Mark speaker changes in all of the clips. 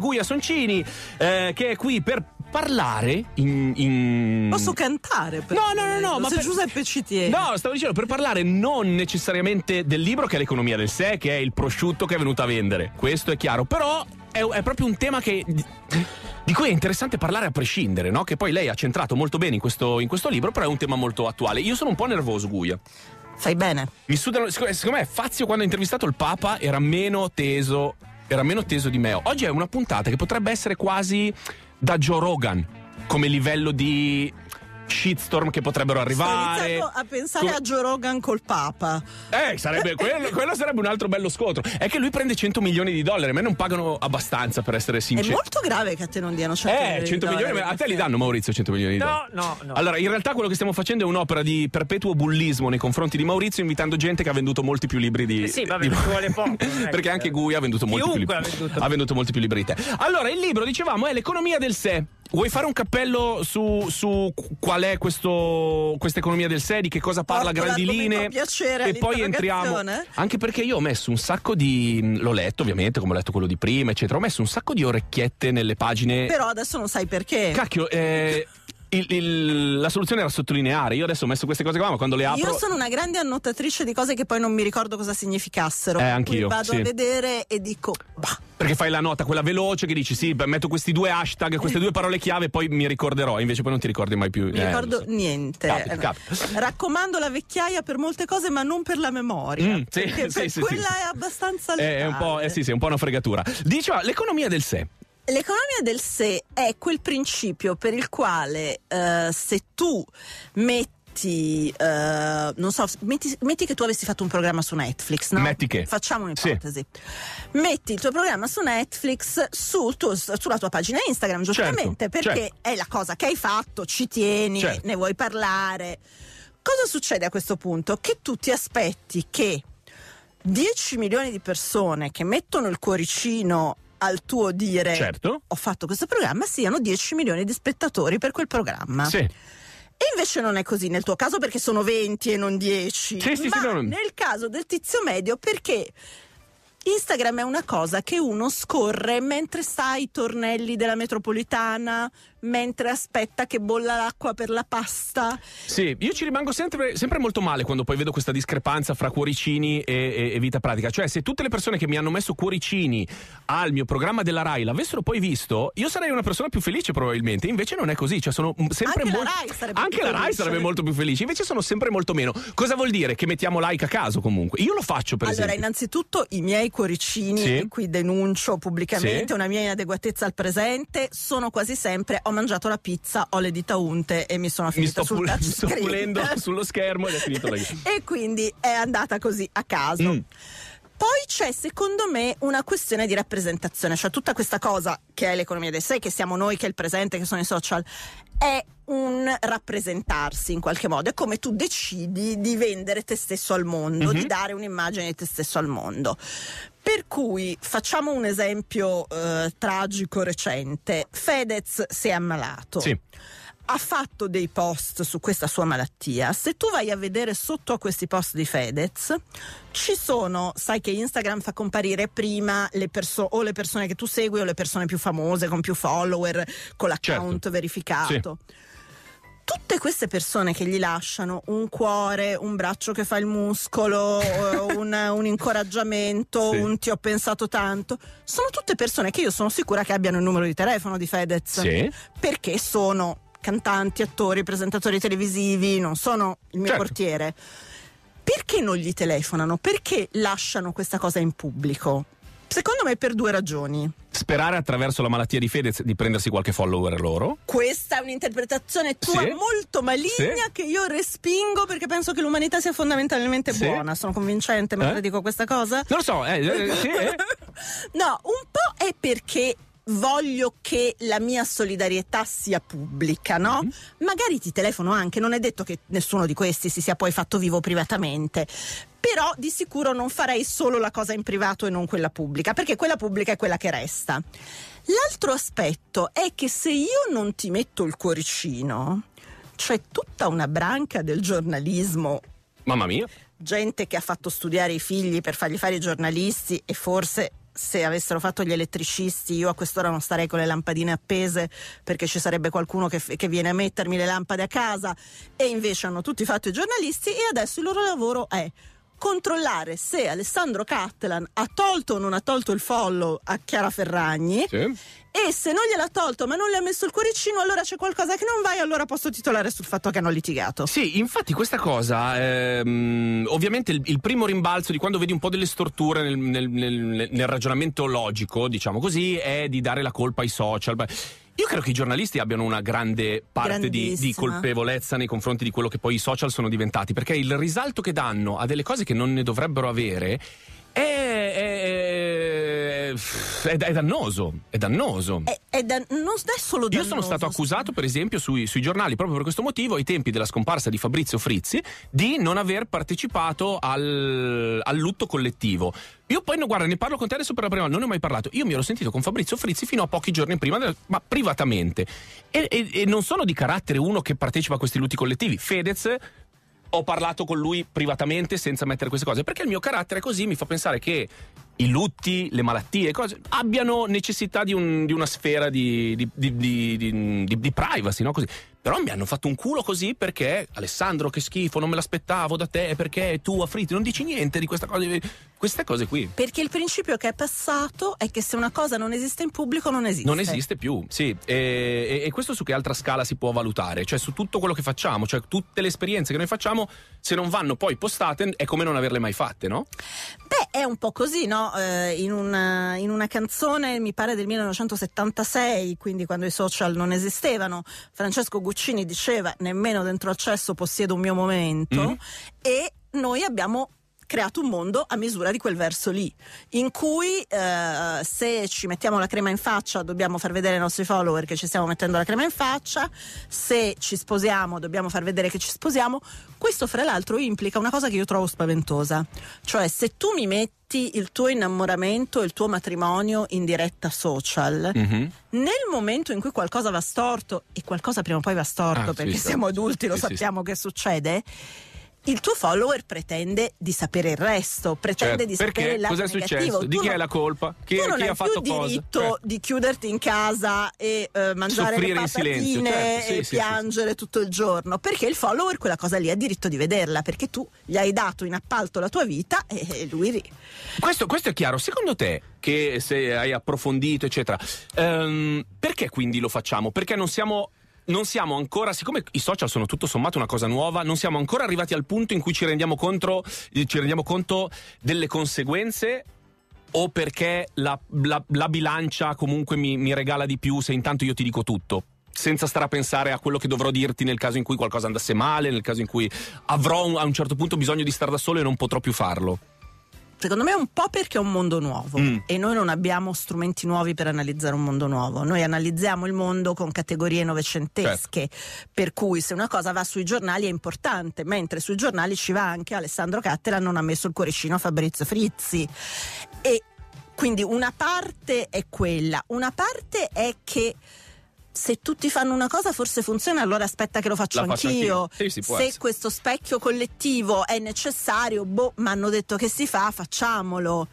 Speaker 1: Guia Soncini, eh, che è qui per parlare in, in... Posso
Speaker 2: cantare? Per no, no, no, no, ma se per... Giuseppe ci tiene. No, stavo
Speaker 1: dicendo per parlare non necessariamente del libro che è l'economia del sé, che è il prosciutto che è venuto a vendere. Questo è chiaro, però è, è proprio un tema che di cui è interessante parlare a prescindere, no? Che poi lei ha centrato molto bene in questo, in questo libro, però è un tema molto attuale. Io sono un po' nervoso, Guia. Fai bene. Mi sudano, secondo me Fazio quando ha intervistato il Papa era meno teso era meno teso di me. Oggi è una puntata che potrebbe essere quasi da Joe Rogan come livello di shitstorm che potrebbero arrivare. Sto a
Speaker 2: pensare Co- a Joe Rogan col Papa.
Speaker 1: Eh, sarebbe, quello, quello, sarebbe un altro bello scontro. È che lui prende 100 milioni di dollari, a me non pagano abbastanza per essere sincero. È molto
Speaker 2: grave che a te non diano 100 eh, milioni. eh, 100 milioni, dollari. A
Speaker 1: te li danno Maurizio 100 milioni di no, dollari? No, no, no. Allora, in realtà quello che stiamo facendo è un'opera di perpetuo bullismo nei confronti di Maurizio, invitando gente che ha venduto molti più libri di... Eh sì, vabbè, di... ci vuole poco. Eh, perché anche eh. Gui ha venduto molti più libri. Ha venduto molti più libri di te. Allora, il libro, dicevamo, è L'economia del sé Vuoi fare un cappello su, su qual è questa economia del 6, di che cosa parla Porto grandi linee? piacere e poi entriamo. Anche perché io ho messo un sacco di. L'ho letto, ovviamente, come ho letto quello di prima, eccetera. Ho messo un sacco di orecchiette nelle pagine. Però
Speaker 2: adesso non sai perché.
Speaker 1: Cacchio, eh il, il, la soluzione era sottolineare. Io adesso ho messo queste cose qua, ma quando le apro. Io sono
Speaker 2: una grande annotatrice di cose che poi non mi ricordo cosa significassero. Eh, anch'io. Vado sì. a vedere e dico. Bah.
Speaker 1: Perché fai la nota, quella veloce, che dici sì, metto questi due hashtag, queste due parole chiave, poi mi ricorderò. Invece poi non ti ricordi mai più. Mi eh, ricordo
Speaker 2: so. niente. Capita, eh, capita. Raccomando la vecchiaia per molte cose, ma non per la memoria. Mm, sì, sì, sì, quella è abbastanza. È, è un po',
Speaker 1: eh, sì, sì, è un po' una fregatura. Diceva l'economia del sé.
Speaker 2: L'economia del sé è quel principio per il quale eh, se tu metti uh, non so, metti, metti, che tu avessi fatto un programma su Netflix, no? Metti che. Facciamo un'ipotesi. Sì. Metti il tuo programma su Netflix sul tuo, sulla tua pagina Instagram, certo, giustamente, certo, perché certo. è la cosa che hai fatto, ci tieni, certo. ne vuoi parlare. Cosa succede a questo punto? Che tu ti aspetti che 10 milioni di persone che mettono il cuoricino al tuo dire certo. ho fatto questo programma siano 10 milioni di spettatori per quel programma. Sì. E invece non è così nel tuo caso perché sono 20 e non 10. Sì, sì, ma sì, no, no. nel caso del tizio medio perché Instagram è una cosa che uno scorre mentre sai i tornelli della metropolitana, mentre aspetta che bolla l'acqua per la pasta.
Speaker 1: Sì, io ci rimango sempre, sempre molto male quando poi vedo questa discrepanza fra cuoricini e, e, e, vita pratica. Cioè, se tutte le persone che mi hanno messo cuoricini al mio programma della Rai l'avessero poi visto, io sarei una persona più felice probabilmente. Invece non è così. Cioè, sono sempre anche, mo- la,
Speaker 2: Rai sarebbe, anche la Rai sarebbe
Speaker 1: molto più felice. Invece sono sempre molto meno. Cosa vuol dire? Che mettiamo like a caso comunque. Io lo
Speaker 2: faccio per allora, esempio. Allora, innanzitutto i miei cuoricini, sì. qui denuncio pubblicamente sì. una mia inadeguatezza al presente, sono quasi sempre ho mangiato la pizza, ho le dita unte e mi sono finita mi sul pul- sto pulendo sullo schermo e è finito la E quindi è andata così a caso. Mm. Poi c'è secondo me una questione di rappresentazione, cioè tutta questa cosa che è l'economia dei sé, che siamo noi, che è il presente, che sono i social, è un rappresentarsi in qualche modo, è come tu decidi di vendere te stesso al mondo, mm-hmm. di mhm. dare un'immagine di te stesso al mondo. Per cui facciamo un esempio eh, tragico recente. Fedez si è ammalato. Sì ha fatto dei post su questa sua malattia. Se tu vai a vedere sotto a questi post di Fedez, ci sono, sai che Instagram fa comparire prima le perso- o le persone che tu segui o le persone più famose, con più follower, con l'account certo. verificato. Sì tutte queste persone che gli lasciano un cuore, un braccio che fa il muscolo, eh, un, un, incoraggiamento, sì. un ti ho pensato tanto, sono tutte persone che io sono sicura che abbiano il numero di telefono di Fedez. Sì. Perché sono cantanti, attori, presentatori televisivi, non sono il mio certo. portiere. Perché non gli telefonano? Perché lasciano questa cosa in pubblico? Secondo me per due ragioni.
Speaker 1: Sperare attraverso la malattia di Fedez di prendersi qualche follower loro.
Speaker 2: Questa è un'interpretazione tua sì. molto maligna sì. che io respingo perché penso che l'umanità sia fondamentalmente sì. buona. Sono convincente mentre eh? dico questa cosa? Non lo so, eh, eh, eh. No, un po' è perché voglio che la mia solidarietà sia pubblica, no? Mm-hmm. Magari ti telefono anche, non è detto che nessuno di questi si sia poi fatto vivo privatamente, però di sicuro non farei solo la cosa in privato e non quella pubblica, perché quella pubblica è quella che resta. L'altro aspetto è che se io non ti metto il cuoricino, c'è tutta una branca del giornalismo. Mamma mia! Gente che ha fatto studiare i figli per fargli fare i giornalisti e forse se avessero fatto gli elettricisti io a quest'ora non starei con le lampadine appese perché ci sarebbe qualcuno che, che, viene a mettermi le lampade a casa e invece hanno tutti fatto i giornalisti e adesso il loro lavoro è controllare se Alessandro Cattelan ha tolto o non ha tolto il follow a Chiara Ferragni. Sì. E se non gliel'ha tolto ma non le ha messo il cuoricino, allora c'è qualcosa che non va e allora posso titolare sul fatto che hanno litigato. Sì, infatti questa cosa,
Speaker 1: ehm, ovviamente il, il, primo rimbalzo di quando vedi un po' delle storture nel, nel, nel, nel ragionamento logico, diciamo così, è di dare la colpa ai social. Io credo che i giornalisti abbiano una grande parte di, di, colpevolezza nei confronti di quello che poi i social sono diventati, perché il risalto che danno a delle cose che non ne dovrebbero avere è, è, è, è dannoso, è dannoso. Dan- non è solo dannoso. Io sono stato accusato, per esempio, sui, sui, giornali, proprio per questo motivo, ai tempi della scomparsa di Fabrizio Frizzi, di non aver partecipato al, al lutto collettivo. Io poi, no, guarda, ne parlo con te adesso per la prima volta, non ne ho mai parlato. Io mi ero sentito con Fabrizio Frizzi fino a pochi giorni prima, ma privatamente. E, e, e non sono di carattere uno che partecipa a questi lutti collettivi. Fedez ho parlato con lui privatamente senza mettere queste cose, perché il mio carattere così mi fa pensare che i lutti, le malattie, cose, abbiano necessità di, un, di una sfera di, di, di privacy, no? Così. Però mi hanno fatto un culo così perché Alessandro, che schifo, non me l'aspettavo da te, perché tu a non dici niente di questa cosa, queste cose qui.
Speaker 2: Perché il principio che è passato è che se una cosa non esiste in pubblico non esiste. Non esiste
Speaker 1: più, sì. E, e questo su che altra scala si può valutare? Cioè su tutto quello che facciamo, cioè tutte le esperienze che noi facciamo, se non vanno poi postate è come non averle mai fatte, no?
Speaker 2: Beh, è un po' così, no? eh, in, una, in, una, canzone, mi pare del 1976, quindi quando i social non esistevano, Francesco Guccini diceva nemmeno dentro accesso possiedo un mio momento mm. e noi abbiamo creato un mondo a misura di quel verso lì, in cui eh, se ci mettiamo la crema in faccia dobbiamo far vedere ai nostri follower che ci stiamo mettendo la crema in faccia, se ci sposiamo dobbiamo far vedere che ci sposiamo. Questo fra l'altro implica una cosa che io trovo spaventosa, cioè se tu mi metti il tuo innamoramento, il tuo matrimonio in diretta social, mm-hmm. nel momento in cui qualcosa va storto, e qualcosa prima o poi va storto ah, perché sì, siamo adulti, sì, lo sappiamo sì. che succede, il tuo follower pretende di sapere il resto, pretende certo, di sapere il lato negativo. Di tu chi non, è la
Speaker 1: colpa? Chi, tu non chi hai ha fatto più cosa? diritto
Speaker 2: certo. di chiuderti in casa e uh, mangiare Soffrire le patatine certo, sì, e sì, piangere sì, tutto il giorno, perché il follower quella cosa lì ha diritto di vederla, perché tu gli hai dato in appalto la tua vita e lui ri.
Speaker 1: Questo, questo è chiaro, secondo te che se hai approfondito eccetera, um, perché quindi lo facciamo? Perché non siamo non siamo ancora, siccome i social sono tutto sommato una cosa nuova, non siamo ancora arrivati al punto in cui ci rendiamo, contro, eh, ci rendiamo conto delle conseguenze o perché la, la, la bilancia comunque mi, mi regala di più se intanto io ti dico tutto senza stare a pensare a quello che dovrò dirti nel caso in cui qualcosa andasse male, nel caso in cui avrò a un certo punto bisogno di stare da solo e non potrò più farlo.
Speaker 2: Secondo me un po' perché è un mondo nuovo mm. e noi non abbiamo strumenti nuovi per analizzare un mondo nuovo. Noi analizziamo il mondo con categorie novecentesche, certo. per cui se una cosa va sui giornali è importante, mentre sui giornali ci va anche Alessandro Cattera non ha messo il cuoricino a Fabrizio Frizzi. E quindi una parte è quella, una parte è che se tutti fanno una cosa forse funziona, allora aspetta che lo faccio, faccio anch'io. anch'io. Sì, se essere. questo specchio collettivo è necessario, boh, mi hanno detto che si fa, facciamolo.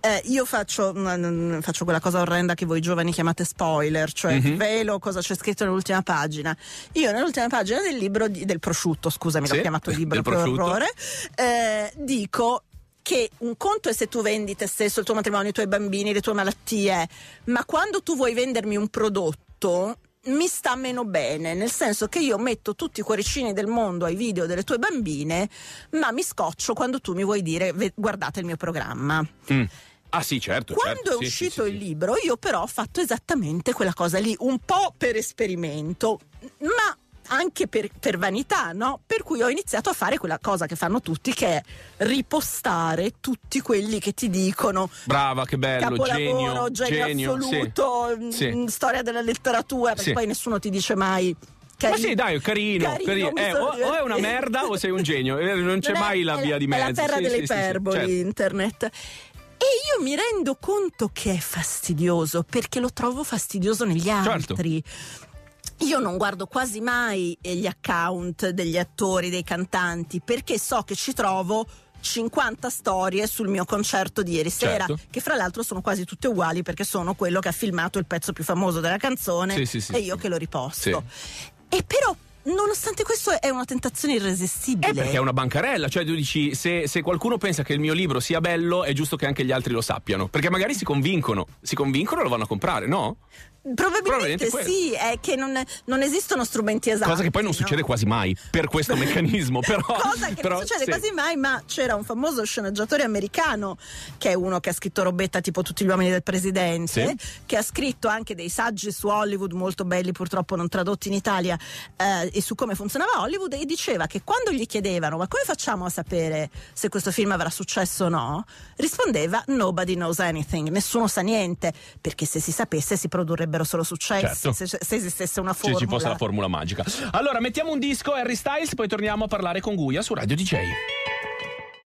Speaker 2: Eh, io faccio, mh, mm, mm, mm, faccio, quella cosa orrenda che voi giovani chiamate spoiler, cioè mm-hmm. velo cosa c'è scritto nell'ultima pagina. Io nell'ultima pagina del libro, di, del prosciutto, scusami, sì, l'ho chiamato libro per orrore, eh, dico che un conto è se tu vendi te stesso, il tuo matrimonio, i tuoi bambini, le tue malattie, ma quando tu vuoi vendermi un prodotto, mi sta meno bene, nel senso che io metto tutti i cuoricini del mondo ai video delle tue bambine, ma mi scoccio quando tu mi vuoi dire guardate il mio programma. Mm. Ah sì, certo. certo. Quando certo, è uscito sì, sì, il libro, io però ho fatto esattamente quella cosa lì, un po' per esperimento, ma anche per, per vanità, no? Per cui ho iniziato a fare quella cosa che fanno tutti, che è ripostare tutti quelli che ti dicono
Speaker 1: brava, che bello, genio, genio, genio assoluto, mm, sì, mh, mm, sì.
Speaker 2: storia della letteratura, perché sì. poi nessuno ti dice mai Carino. Ma sì, dai, carino. carino, carino. Eh, o, o, è una merda
Speaker 1: o sei un genio, eh, non c'è non mai è, la via di mezzo. È la terra sì, delle iperboli sì, sì, certo.
Speaker 2: internet. E io mi rendo conto che è fastidioso perché lo trovo fastidioso negli certo. altri. certo. Io non guardo quasi mai eh, gli account degli attori, dei cantanti, perché so che ci trovo 50 storie sul mio concerto di ieri sera, certo. che fra l'altro sono quasi tutte uguali perché sono quello che ha filmato il pezzo più famoso della canzone sì, sì, sì, e io che lo riposto. E però Nonostante questo è una tentazione irresistibile. Eh perché è una
Speaker 1: bancarella, cioè tu dici se, se, qualcuno pensa che il mio libro sia bello è giusto che anche gli altri lo sappiano, perché magari si convincono, si convincono e lo vanno a comprare, no?
Speaker 2: Probabilmente, Probabilmente sì, è che non, non, esistono strumenti esatti. Cosa che poi non no? succede
Speaker 1: quasi mai per questo meccanismo. Però, Cosa che però, non succede sì. quasi
Speaker 2: mai, ma c'era un famoso sceneggiatore americano, che è uno che ha scritto robetta tipo Tutti gli uomini del presidente, sì. che ha scritto anche dei saggi su Hollywood, molto belli purtroppo non tradotti in Italia, eh, e su come funzionava Hollywood, e diceva che quando gli chiedevano ma come facciamo a sapere se questo film avrà successo o no, rispondeva nobody knows anything, nessuno sa niente, perché se si sapesse si produrrebbe sarebbero solo successi certo. se, se, esistesse una formula. Se ci fosse la formula
Speaker 1: magica. Allora, mettiamo un disco Harry Styles, poi torniamo a parlare con Guia su Radio DJ.